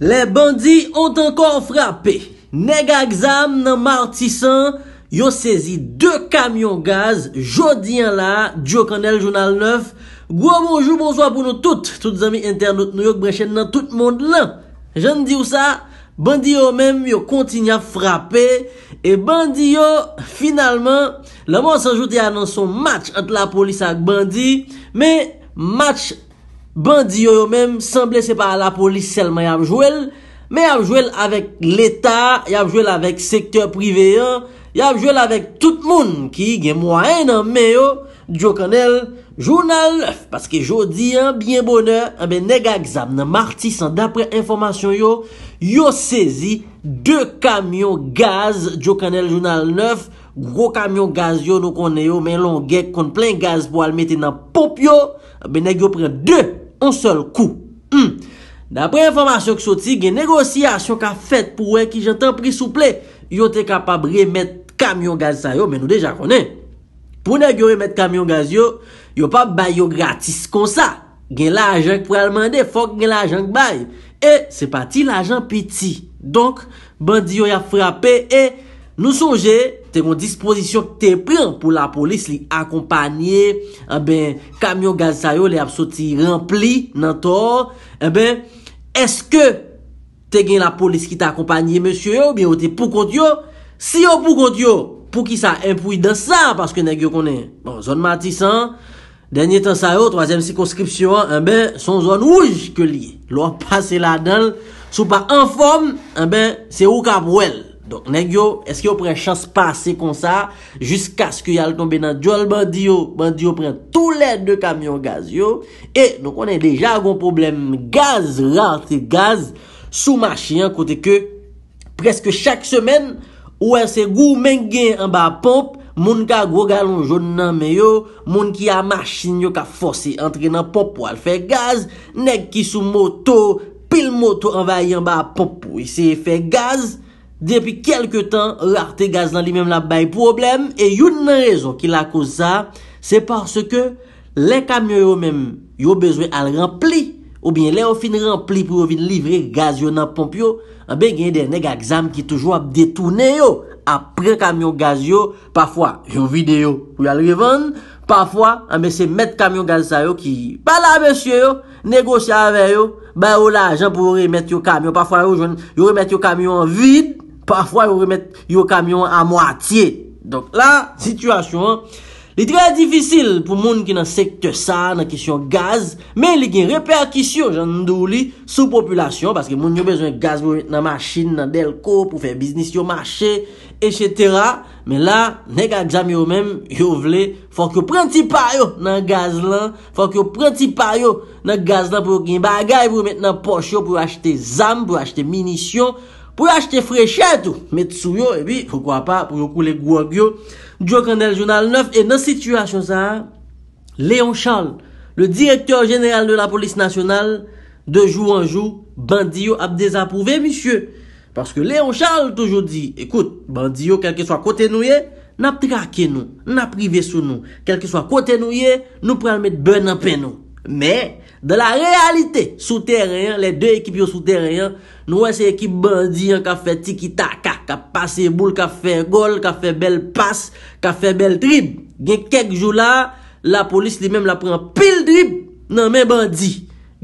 Le bandi ont ankor frape Negagzam nan martisan Yo sezi 2 kamyon gaz Jodi an la Djo kanel jounal 9 Gwa mounjou bonso apoun nou tout Tout zami internet nou yok brechen nan tout moun lan Jan di ou sa Bandi yo menm yo kontinia frape E bandi yo Finalmen Le moun sa joute an nan son match At la polis ak bandi Me match Bandi yo yo menm, sanble se pa la polis selman yamjouel Men yamjouel avèk l'Etat, yamjouel avèk sektèr privè yon Yamjouel avèk tout moun ki gen mwaen nan men yo Djo kanel jounal 9 Paske jodi, bien bonè, eh ben neg a gzab nan martisan Dapre informasyon yo, yo sezi 2 kamyon gaz Djo kanel jounal 9, gro kamyon gaz yo nou konnen yo Men lon gen konnen plen gaz pou al mette nan pop yo eh Ben neg yo pren 2 Sele kou hmm. Dapre informasyon ki soti gen negosyasyon Ka fet pou wè ki jantan pri souple Yo te kapab remet Kamyon gaz sa yo men nou deja konen Pou nek yo remet kamyon gaz yo Yo pa bay yo gratis kon sa Gen la ajan k pou aleman de Fok gen la ajan k bay E se pati la ajan piti Donk bandi yo ya frape E Nou sonje, te kon disposisyon te pren pou la polis li akompanye, e ben, kamyon gaz sayo li ap soti rempli nan to, e eh ben, eske te gen la polis ki te akompanye monsiyo yo, biye ou te pou kondyo, si yo pou kondyo, pou ki sa empuy dan sa, paske negyo konen, bon, zon matisan, denye tan sayo, troazem sikonskripsyon, e ben, son zon wouj ke li, lwa pase la dan, sou pa anform, e ben, se ou kab wèl, Donk neg yo, eske yo pren chans pase kon sa, Jusk aske yal tombe nan djol, Bandi yo, bandi yo pren tou lè de kamyon gaz yo, E, donk onè deja gon problem, Gaz, rante gaz, Sou machin, kote ke, Preske chak semen, Ouè se gou menge an ba pomp, Moun ka gro galon joun nan me yo, Moun ki a machin yo ka force entri nan pomp wèl fè gaz, Neg ki sou moto, Pil moto an vay an ba pomp wèl e fè gaz, Depi kelke tan, rarte gaz nan li menm la baye problem, e yon rezon ki la kouse sa, se parce ke, le kamyon yo menm, yo bezwe al rempli, ou bien le ou fin rempli pou yo vin livre gaz yo nan pomp yo, an be genye den neg aksam ki toujwa ap detounen yo, apre kamyon gaz yo, pafwa, yo vide yo pou yo al revan, pafwa, an be se met kamyon gaz sa yo ki, pala besye yo, negosya ave yo, ba ou la, jan pou yo remet yo kamyon, pafwa yo remet yo kamyon vide, Pafwa yo remet yo kamyon a mwatiye. Donk la, sitwasyon, li tre difícil pou moun ki nan sekte sa, nan kisyon gaz, men li gen reperkisyon, jan ndou li, sou populasyon, paske moun yo bezwen gaz vwemet nan masjin, nan delko, pou fe biznis yo mache, et cetera. Men la, nek a djam yo men, yo vle, fok yo prenti payo nan gaz lan, fok yo prenti payo nan gaz lan, pou gen bagay vwemet nan poch yo, pou achete zam, pou achete minisyon, Pou yache te freche tou, met sou yo, epi fokwa pa pou yo koule gwo gyo. Djo kanel jounal 9, e nan situasyon sa, Leon Charles, le direktor jeneral de la polis nasyonal, de jou an jou, bandiyo ap dezapouve, misye. Paske Leon Charles toujou di, ekout, bandiyo kelke swa kote nou ye, nap trake nou, nap rive sou nou. Kelke swa kote nou ye, nou pral met ben apen nou. Men, de la realite, sou teryen, le de ekip yo sou teryen, nou wè se ekip bandi yon ka fè tikita ka, ka pase boul, ka fè gol, ka fè bel pas, ka fè bel trib. Gen kek jou la, la polis li menm la pren pil trib nan men bandi.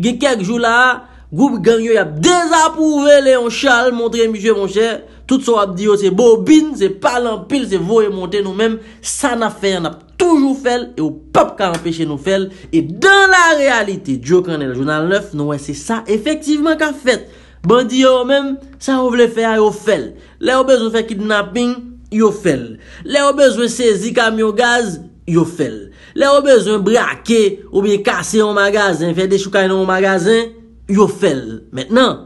Gen kek jou la, group ganyo yap dezapouve le yon chal, montre mi jè mon chè. tout sou ap diyo se bobin, se palan pil, se voye monte nou men, sa na fey an ap toujou fel, e ou pap ka anpeche nou fel, e dan la realite, diyo kane la jounal 9, nou we se sa efektiveman ka fet, bandi yo men, sa ou vle fe a yo fel, le ou bezon fe kidnapping, yo fel, le ou bezon sezi kamyon gaz, yo fel, le ou bezon brake ou bi kase yon magazin, fe de choukane yon magazin, yo fel. Metnen,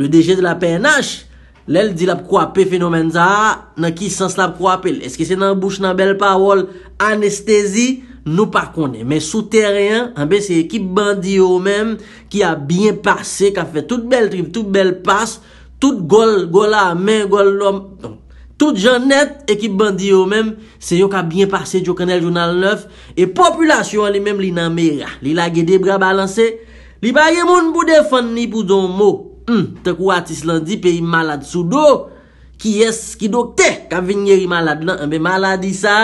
le deje de la PNH, Lèl di l ap kwape fenomen za a, nan ki sens l ap kwape l. Eske se nan bouch nan bel parol, anestezi, nou pa kone. Men sou teryen, anbe se ekip bandi yo menm, ki a bien pase, ka fe tout bel trip, tout bel pas, tout gol, gol a men, gol lom, non. tout jan net, ekip bandi yo menm, se yo ka bien pase, yo kanel jounal 9, e populasyon li menm li nan mera, li lage de bra balanse, li baye moun bou defan ni pou zon mou. Hmm, Tèk ou atis lan di pe yi malade sou do. Ki es ki dokte? Ka ven nyeri malade lan, anbe malade sa.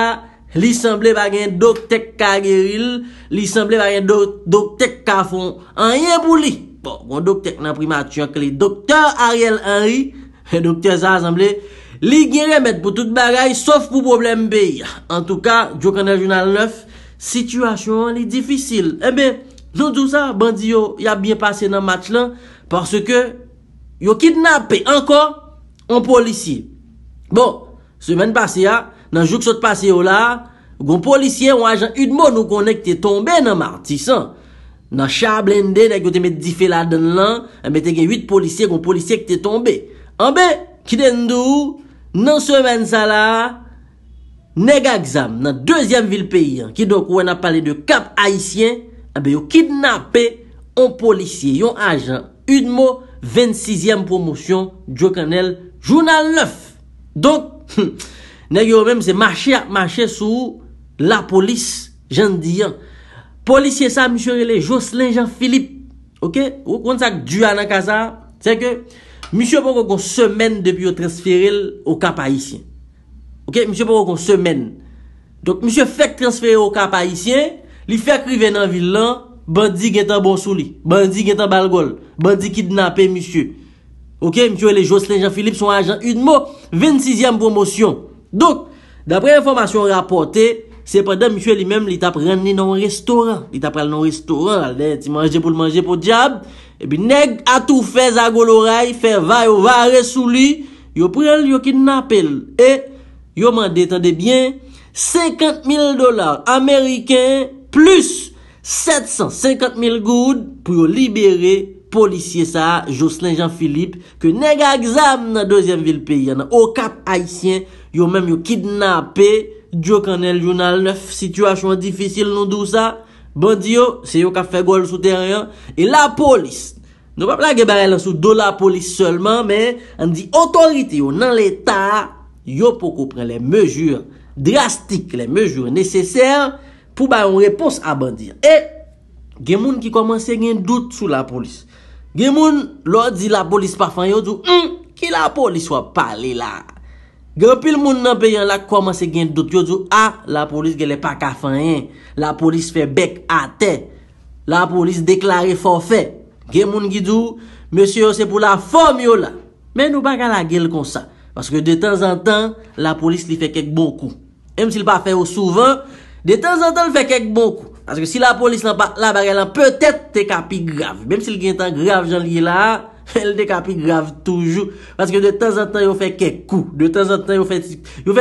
Li semble bagen dokte kage ril. Li semble bagen dokte kafon. Anye pou li. Bon, kon dokte nan primatiyon ke li. Dokteur Ariel Henry. E dokteur sa semble. Li gen remet pou tout bagay. Sof pou problem be. En tou ka, Jokanel Jounal 9. Situasyon li difisil. Ebe, joun tou sa. Bandi yo, ya bin pase nan mat lan. Parce que, yo kidnappé Encore, un policier Bon, semaine passe ya Nan joug sot passe yo la Gon policier, wajan, yu d'mon Ou konen ki te tombe nan martis Nan chablen de, nan kote met Dife la den lan, a mette gen 8 policier Gon policier ki te tombe An be, ki den dou Nan semaine sa la Negakzam, nan deuxième vilpeyi Ki do kwen ap pale de kap haïsien A eh be yo kidnappé Un policier, yon agent Un mo 26èm promosyon Djo kanel jounan 9 Donk Nè yon mèm se machè Sou la polis Jandiyan Polisye sa msè joulè Jocelyn Jean-Philippe Ok Msè pou kon semen Depi yo transferil Ou kapayisyen Ok msè pou kon semen Donk msè fèk transferil ou kapayisyen Li fèk riven an vilan Bandi gen tan bon sou li. Bandi gen tan bal gol. Bandi ki dnape misye. Ok, misye, le jose, le Jean-Philippe, son ajan, un mo, 26e promosyon. Dok, dapre informasyon rapote, sepada misye li menm li tap renen nan restaurant. Li tap renen nan restaurant, alè, ti manje pou l manje pou diab. Ebi neg, atoufez a gol oray, fe vay ou vare sou li, yo prel, yo ki dnape l. E, yo mande, tande bien, 50.000 dolar ameriken plus 750.000 goud pou yo libere policye sa, Jocelyn Jean-Philippe, ke nega egzam nan 2e vilpeyi. Yon an okat haisyen, yo menm yo kidnapé, diyo kanel yon al 9, situasyon difisil non dou sa. Bon diyo, se yo ka fe gol sou teryen, e la polis, nou pa pla gebare lan sou do la polis seulement, men, an di otorite yo nan l'Etat, yo pou ko pren le mejur drastik, le mejur neseser, pou ba yon repons abandir. E, gen moun ki komanse gen dout sou la polis. Gen moun lor di la polis pa fanyo, dou, hmm, ki la polis wap pale la. Gen pil moun nan pe yon la komanse gen dout, dou, ah, la polis gele pa ka fanyen. La polis fe bek ate. La polis deklare forfe. Gen moun gidou, monsi yo se pou la fom yo la. Men nou baga la gel kon sa. Paske de tan zan tan, la polis li fe kek boku. Em si l pa fay ou souvan, De tan zan tan l fe kek bon kou. Aske si la polis lan pa la bagay lan. Petet te kapi grav. Mem si l gen tan grav jan li la. El de kapi grav toujou. Aske de tan zan tan yo fe kek kou. De tan zan tan yo fe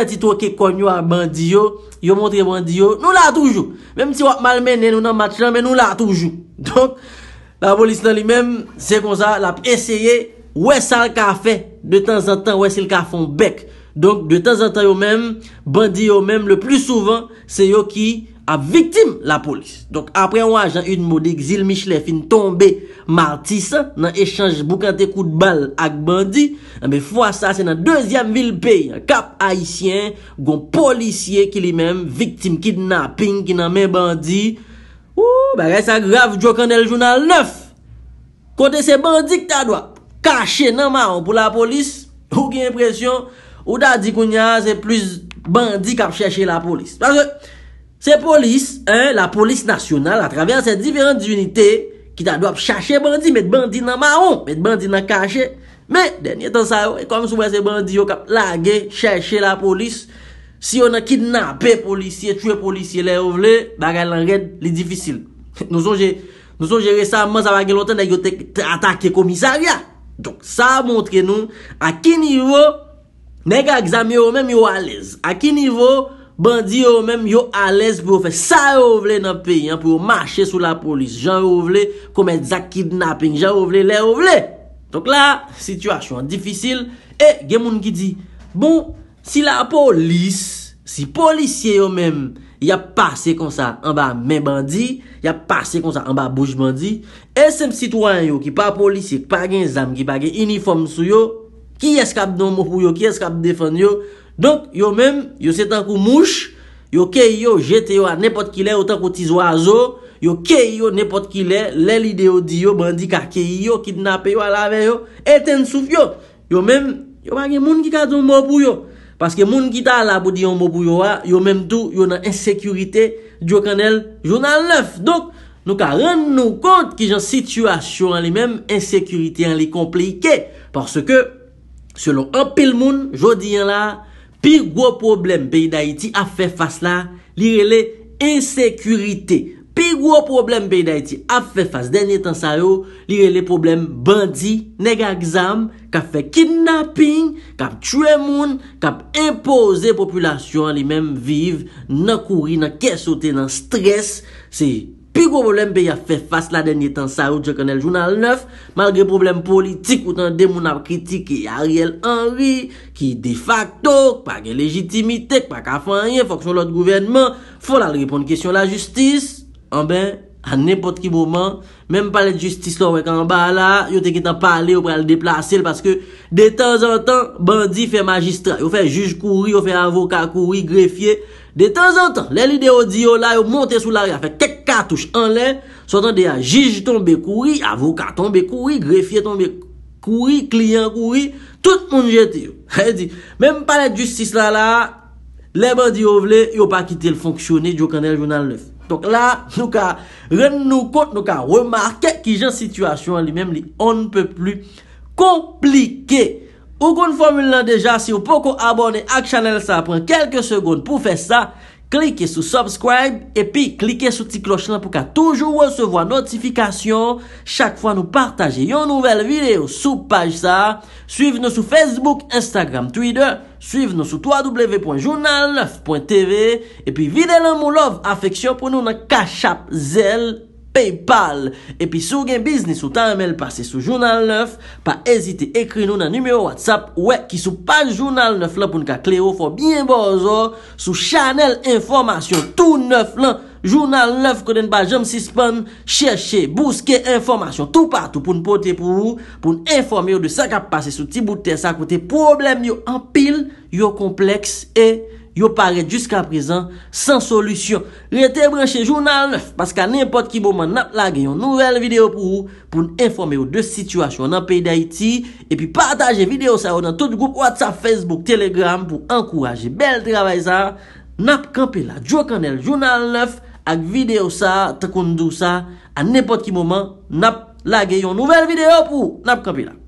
ti touke konyo a bandiyo. Yo montre bandiyo. Nou la toujou. Mem si wak malmen nen nou nan matyan. Men nou la toujou. Donk. La polis lan li men. Se kon sa la pe eseye. Wè sal ka fe, de tan zan tan wè sil ka fon bek. Donk, de tan zan tan yo mèm, bandi yo mèm, le plus souvan, se yo ki ap viktim la polis. Donk, apren wè, jan yon mou di gzil michle fin tombe martisa nan echange boukante kou de bal ak bandi. Mè eh fwa sa, se nan dezyam vil pey, kap haisyen, gon polisye ki li mèm, viktim kidnapping ki nan men bandi. Wou, ba gè sa grav, jokan el jounal 9. Konte se bandi ki ta doa. kache nan maron pou la polis, ou ki impresyon, ou da di koun ya, se plus bandi kap chache la polis. Parke, se polis, la polis nasyonal, atraven se diferent di unité, ki ta do ap chache bandi, met bandi nan maron, met bandi nan kache, men, denye tan sa yo, e kom soube se bandi yo kap lage, chache la polis, si yo nan kidnabe polisye, tue polisye le ou vle, bagan lan red, li difisil. Nou son je, nou son je resamman, sa bagen lontan, de yo te atake komisarya. Donk sa a montre nou A ki nivou Nega gzami yo mèm yo alez A ki nivou bandi yo mèm yo alez Pwò fè sa rouvle nan peyi Pwò mâche sou la polis Jan rouvle komèd za kidnapping Jan rouvle lè rouvle Donk la situasyon difisil E gen moun ki di Bon si la polis Si polisye yo mèm Ya pa sekonsa an ba men bandi, ya pa sekonsa an ba bouj bandi SM sitwanyo ki pa polisik, pa gen zam, ki pa gen uniform sou yo Ki eskap don mou pou yo, ki eskap defen yo Donk yo men, yo se tankou mouch, yo ke yo jete yo an nepot ki le o tankou tiz wazo Yo ke yo nepot ki le, le li de yo di yo bandi ka ke yo, kidnap yo al ave yo E ten souf yo, yo men, yo bagen moun ki ka don mou pou yo Paske moun ki ta la boudi yon bo bou yo a, yon menm tou yon nan esekurite, diyo kanel, joun nan lef. Dok, nou ka ren nou kont ki jan situasyon an li menm, esekurite an li komplike. Parce ke, selon apil moun, jodi yon la, pi gwo problem peyi da iti a fe fas la, li rele esekurite. Pi gwo problem be y da iti ap fe fas denye tan sa yo, li re le problem bandi, nega exam, kap fe kidnapping, kap tue moun, kap impoze populasyon li menm vive, nan kouri, nan kesote, nan stres. Se pi gwo problem be y a fe fas la denye tan sa yo, dje konel jounal 9, malge problem politik ou tan demoun ap kritik ki Ariel Henry, ki de facto, ki pa ge legitimite, ki pa ka fanyen, fok son lot gouvernement, fol al repon kesyon la justis. An ben, an nepot ki bo man, menm pale justice lo wek an ba la, yo te kitan pale yo pre al deplase l, paske de tan zan tan, bandi fe magistra, yo fe juj kouri, yo fe avoka kouri, grefye, de tan zan tan, le li de o di yo la, yo monte sou la re a fe kek katouche an len, son tan de a juj ton be kouri, avoka ton be kouri, grefye ton be kouri, kliyan kouri, tout moun jeti yo. He di, menm pale justice la la, le bandi yo vle, yo pa kite l fonksyoni, yo kanel jounan lef. Tonk la nou ka ren nou kont nou ka remarke ki jen situasyon li menm li on ne pe pli komplike. Ou kon formule lan deja si ou poko abone ak chanel sa pren kelke segonde pou fe sa. Klike sou subscribe, epi klike sou ti kloch lan pou ka toujou wesevo an notifikasyon. Chak fwa nou partaje yon nouvel video sou paj sa. Suiv nou sou Facebook, Instagram, Twitter. Suiv nou sou www.journal9.tv. Epi vide lan mou love, afeksyon pou nou nan kachap zel. Paypal, e pi sou gen biznis sou tan mel pase sou jounal 9, pa ezite ekri nou nan numero WhatsApp, wek, ki sou pan jounal 9 lan pou nou ka kle ou fo bien bozo, sou chanel informasyon tou 9 lan, jounal 9 koden pa jom sispan, chèche, bouske informasyon tou patou pou nou pote pou, pou nou informe ou de sa ka pase sou ti boutè sa kote problem yo anpil, yo kompleks, e... yo paret jusqu'a prezen, san solusyon. Rete branche jounal 9, paska nipot ki mouman, nap lage yon nouvel video pou ou, pou n'informe ou de situasyon nan peyi da iti, e pi pataje video sa ou dan tout group, wata Facebook, Telegram, pou ankouraje bel trabay sa, nap kampe la, jok anel jounal 9, ak video sa, takon dousa, a nipot ki mouman, nap lage yon nouvel video pou ou, nap kampe la.